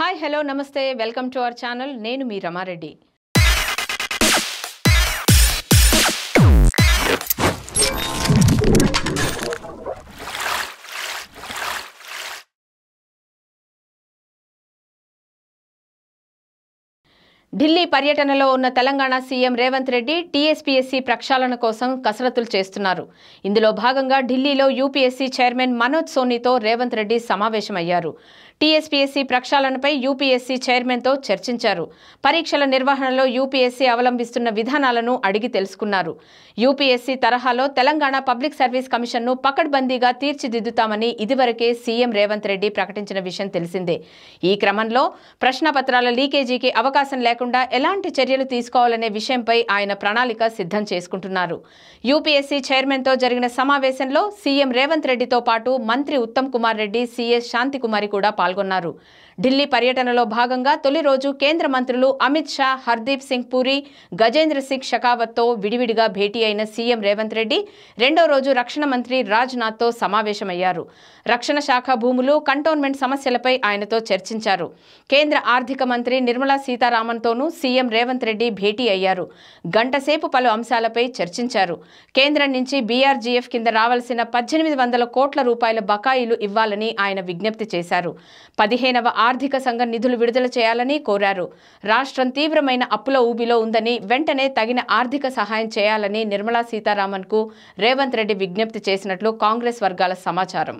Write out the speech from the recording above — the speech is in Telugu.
హాయ్ హలో నమస్తే వెల్కమ్ టు అవర్ ఛానల్ నేను మీ రమారెడ్డి ఢిల్లీ పర్యటనలో ఉన్న తెలంగాణ సీఎం రేవంత్ రెడ్డి టీఎస్పీఎస్సీ ప్రక్షాళన కోసం కసరత్తులు చేస్తున్నారు ఇందులో భాగంగా ఢిల్లీలో యూపీఎస్సీ చైర్మన్ మనోజ్ సోనీతో రేవంత్ రెడ్డి సమావేశమయ్యారు టీఎస్పీఎస్సీ ప్రక్షాళనపై యూపీఎస్సీ చైర్మన్తో చర్చించారు పరీక్షల నిర్వహణలో యూపీఎస్సీ అవలంబిస్తున్న విధానాలను అడిగి తెలుసుకున్నారు యూపీఎస్సీ తరహాలో తెలంగాణ పబ్లిక్ సర్వీస్ కమిషన్ను పకడ్బందీగా తీర్చిదిద్దుతామని ఇదివరకే సీఎం రేవంత్ రెడ్డి ప్రకటించిన విషయం తెలిసిందే ఈ క్రమంలో ప్రశ్నపత్రాల లీకేజీకి అవకాశం లేక లేకుండా ఎలాంటి చర్యలు తీసుకోవాలనే విషయంపై ఆయన ప్రణాళిక సిద్ధం చేసుకుంటున్నారు యూపీఎస్సీ చైర్మన్తో జరిగిన సమావేశంలో సీఎం రేవంత్ రెడ్డితో పాటు మంత్రి ఉత్తమ్ కుమార్ రెడ్డి సీఎస్ శాంతికుమారి కూడా పాల్గొన్నారు ఢిల్లీ పర్యటనలో భాగంగా తొలి రోజు కేంద్ర మంత్రులు అమిత్ షా హర్దీప్ సింగ్ పూరి గజేంద్ర సింగ్ షకావత్తో విడివిడిగా భేటీ అయిన సీఎం రేవంత్ రెడ్డి రెండో రోజు రక్షణ మంత్రి రాజ్నాథ్తో సమావేశమయ్యారు రక్షణ శాఖ భూములు కంటోన్మెంట్ సమస్యలపై ఆయనతో చర్చించారు కేంద్ర ఆర్థిక మంత్రి నిర్మలా సీతారామన్తో నాయకులతోనూ సీఎం రేవంత్ రెడ్డి భేటీ అయ్యారు గంటసేపు పలు అంశాలపై చర్చించారు కేంద్రం నుంచి బీఆర్జీఎఫ్ కింద రావాల్సిన పద్దెనిమిది వందల కోట్ల రూపాయల బకాయిలు ఇవ్వాలని ఆయన విజ్ఞప్తి చేశారు పదిహేనవ ఆర్థిక సంఘం నిధులు విడుదల చేయాలని కోరారు రాష్ట్రం తీవ్రమైన అప్పుల ఊబిలో ఉందని వెంటనే తగిన ఆర్థిక సహాయం చేయాలని నిర్మలా సీతారామన్కు రేవంత్ రెడ్డి విజ్ఞప్తి చేసినట్లు కాంగ్రెస్ వర్గాల సమాచారం